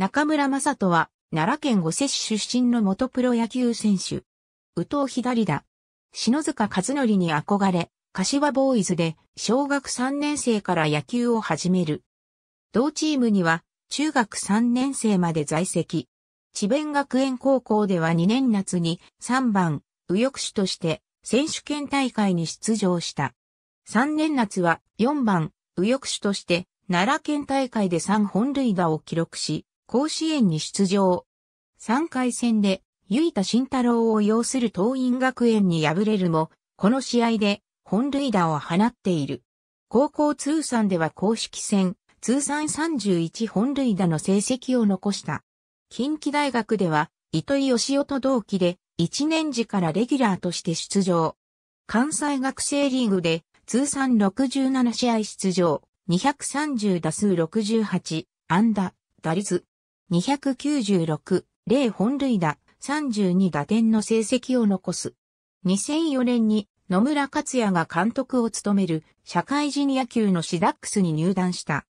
中村正人は、奈良県御所市出身の元プロ野球選手。宇藤左だ。篠塚和則に憧れ、柏ボーイズで小学3年生から野球を始める。同チームには中学3年生まで在籍。智弁学園高校では2年夏に3番右翼手として選手権大会に出場した。3年夏は4番右翼手として奈良県大会で3本塁打を記録し、甲子園に出場。3回戦で、ゆいた慎太郎を擁する東院学園に敗れるも、この試合で本塁打を放っている。高校通算では公式戦、通算31本塁打の成績を残した。近畿大学では、糸井義夫と同期で、1年時からレギュラーとして出場。関西学生リーグで、通算67試合出場、230打数68、安打、打率、296、0本塁打、32打点の成績を残す。2004年に野村克也が監督を務める社会人野球のシダックスに入団した。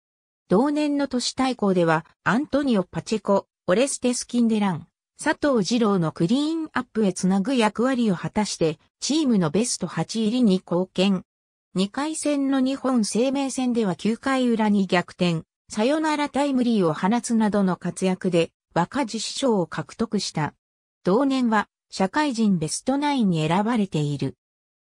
同年の都市対抗ではアントニオ・パチェコ、オレステス・キンデラン、佐藤二郎のクリーンアップへつなぐ役割を果たしてチームのベスト8入りに貢献。2回戦の日本生命戦では9回裏に逆転、サヨナラタイムリーを放つなどの活躍で若獅子賞を獲得した。同年は社会人ベストナインに選ばれている。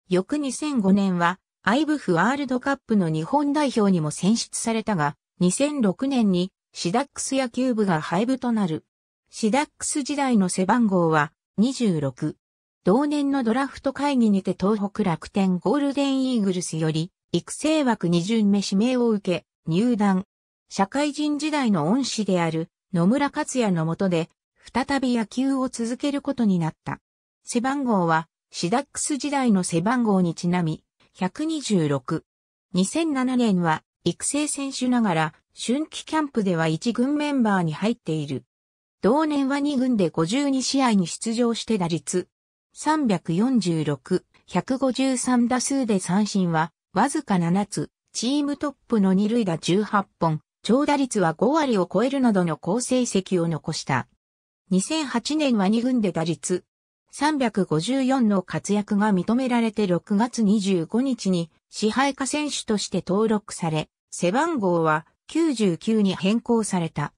翌2005年は IBF ワールドカップの日本代表にも選出されたが、2006年にシダックス野球部が廃部となる。シダックス時代の背番号は26。同年のドラフト会議にて東北楽天ゴールデンイーグルスより育成枠2巡目指名を受け入団。社会人時代の恩師である野村克也のもとで、再び野球を続けることになった。背番号は、シダックス時代の背番号にちなみ、126。2007年は、育成選手ながら、春季キャンプでは1軍メンバーに入っている。同年は2軍で52試合に出場して打率、346、153打数で三振は、わずか7つ、チームトップの2塁打18本、長打率は5割を超えるなどの好成績を残した。2008年は2軍で打率354の活躍が認められて6月25日に支配下選手として登録され、背番号は99に変更された。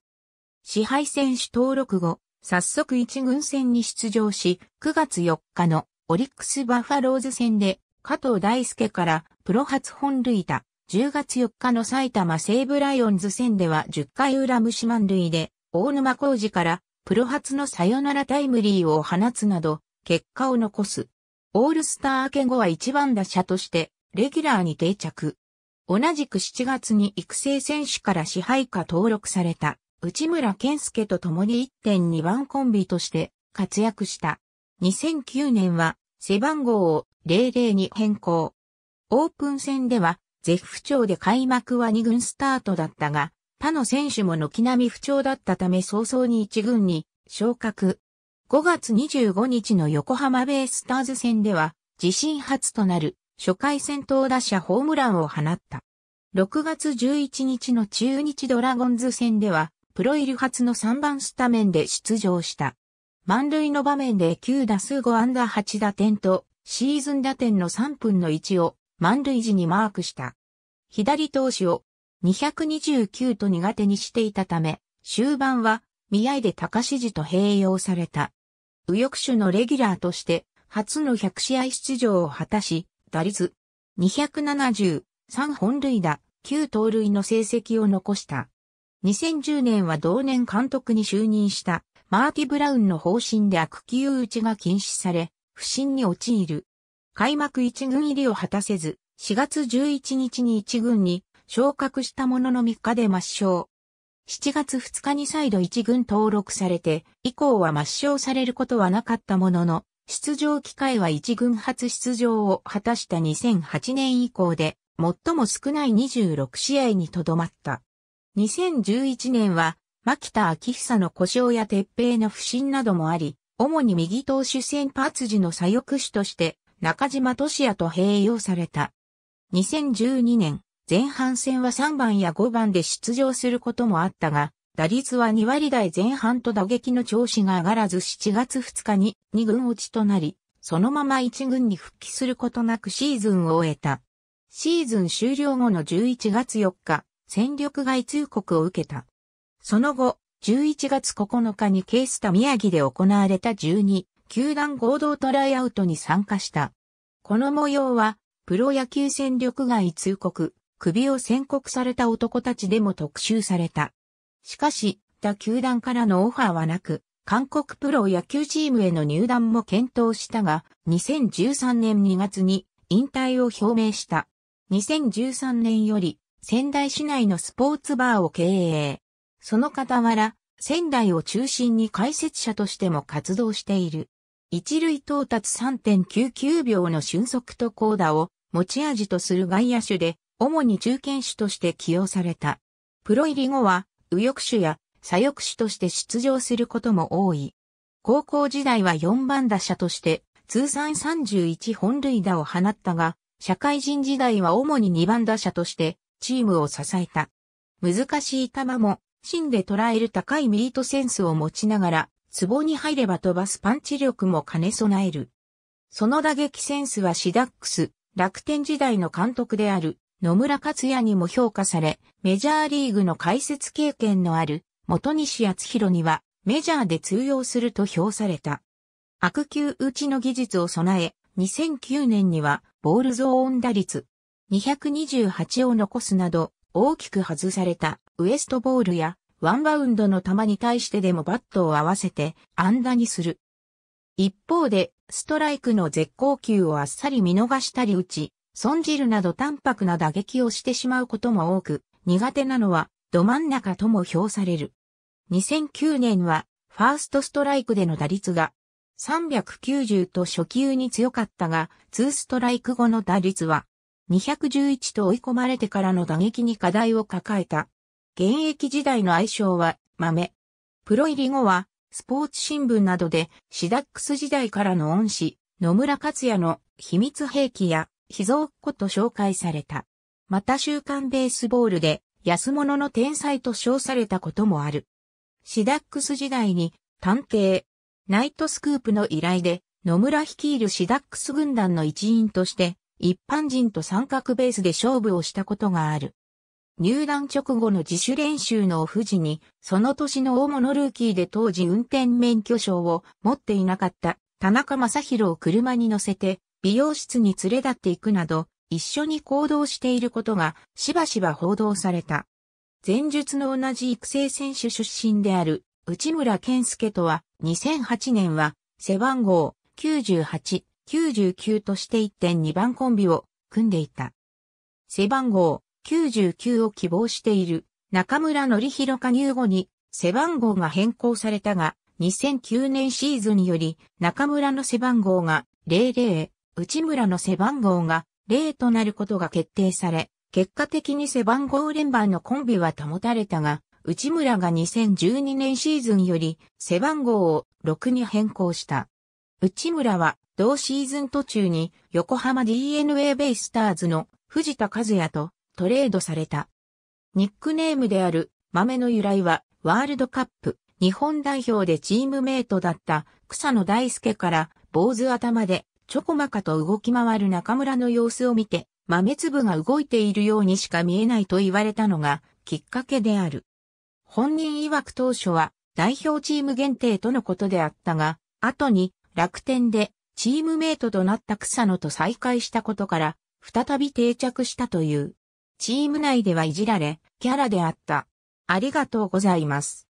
支配選手登録後、早速1軍戦に出場し、9月4日のオリックスバファローズ戦で加藤大輔からプロ初本塁打、10月4日の埼玉西武ライオンズ戦では10回裏虫満塁で、大沼浩二からプロ初のサヨナラタイムリーを放つなど、結果を残す。オールスター明け後は1番打者として、レギュラーに定着。同じく7月に育成選手から支配下登録された、内村健介と共に1.2番コンビとして活躍した。2009年は背番号を00に変更。オープン戦では絶不調で開幕は2軍スタートだったが、他の選手も軒並み不調だったため早々に1軍に昇格。5月25日の横浜ベイスターズ戦では、自身初となる初回戦闘打者ホームランを放った。6月11日の中日ドラゴンズ戦では、プロイル初の3番スタメンで出場した。満塁の場面で9打数5安打8打点と、シーズン打点の3分の1を満塁時にマークした。左投手を229と苦手にしていたため、終盤は宮井で高指示と併用された。右翼手のレギュラーとして初の100試合出場を果たし、打率273本塁打、9盗塁の成績を残した。2010年は同年監督に就任したマーティ・ブラウンの方針で悪球打ちが禁止され、不振に陥る。開幕一軍入りを果たせず、4月11日に1軍に昇格したものの3日で抹消。7月2日に再度1軍登録されて、以降は抹消されることはなかったものの、出場機会は1軍初出場を果たした2008年以降で、最も少ない26試合にとどまった。2011年は、牧田昭久の故障や鉄平の不振などもあり、主に右投手先発時の左翼手として、中島俊也と併用された。2012年、前半戦は3番や5番で出場することもあったが、打率は2割台前半と打撃の調子が上がらず7月2日に2軍落ちとなり、そのまま1軍に復帰することなくシーズンを終えた。シーズン終了後の11月4日、戦力外通告を受けた。その後、11月9日にケースタ宮城で行われた12、球団合同トライアウトに参加した。この模様は、プロ野球戦力外通告、首を宣告された男たちでも特集された。しかし、他球団からのオファーはなく、韓国プロ野球チームへの入団も検討したが、2013年2月に引退を表明した。2013年より仙台市内のスポーツバーを経営。その傍ら、仙台を中心に解説者としても活動している。一塁到達3.99秒の俊足と高打を持ち味とする外野手で、主に中堅手として起用された。プロ入り後は、右翼手や左翼手として出場することも多い。高校時代は4番打者として、通算31本塁打を放ったが、社会人時代は主に2番打者として、チームを支えた。難しい球も、芯で捉える高いミートセンスを持ちながら、壺に入れば飛ばすパンチ力も兼ね備える。その打撃センスはシダックス、楽天時代の監督である野村克也にも評価され、メジャーリーグの解説経験のある元西厚弘にはメジャーで通用すると評された。悪球打ちの技術を備え、2009年にはボールゾーン打率228を残すなど大きく外されたウエストボールやワンバウンドの球に対してでもバットを合わせて安打にする。一方でストライクの絶好球をあっさり見逃したり打ち、損じるなど淡白な打撃をしてしまうことも多く、苦手なのはど真ん中とも評される。2009年はファーストストライクでの打率が390と初級に強かったが、2ストライク後の打率は211と追い込まれてからの打撃に課題を抱えた。現役時代の相性は豆。プロ入り後はスポーツ新聞などでシダックス時代からの恩師、野村克也の秘密兵器や秘蔵っ子と紹介された。また週刊ベースボールで安物の天才と称されたこともある。シダックス時代に探偵、ナイトスクープの依頼で野村率いるシダックス軍団の一員として一般人と三角ベースで勝負をしたことがある。入団直後の自主練習のオフ時に、その年の大物ルーキーで当時運転免許証を持っていなかった田中正宏を車に乗せて美容室に連れ立っていくなど、一緒に行動していることがしばしば報道された。前述の同じ育成選手出身である内村健介とは2008年は背番号98、99として1.2番コンビを組んでいた。背番号99を希望している中村則弘加入後に背番号が変更されたが、2009年シーズンにより中村の背番号が00、内村の背番号が0となることが決定され、結果的に背番号連番のコンビは保たれたが、内村が2012年シーズンより背番号を6に変更した。内村は同シーズン途中に横浜 DNA ベイスターズの藤田和也とトレードされた。ニックネームである豆の由来はワールドカップ日本代表でチームメイトだった草野大輔から坊主頭でちょこまかと動き回る中村の様子を見て豆粒が動いているようにしか見えないと言われたのがきっかけである。本人曰く当初は代表チーム限定とのことであったが、後に楽天でチームメイトとなった草野と再会したことから、再び定着したという。チーム内ではいじられ、キャラであった。ありがとうございます。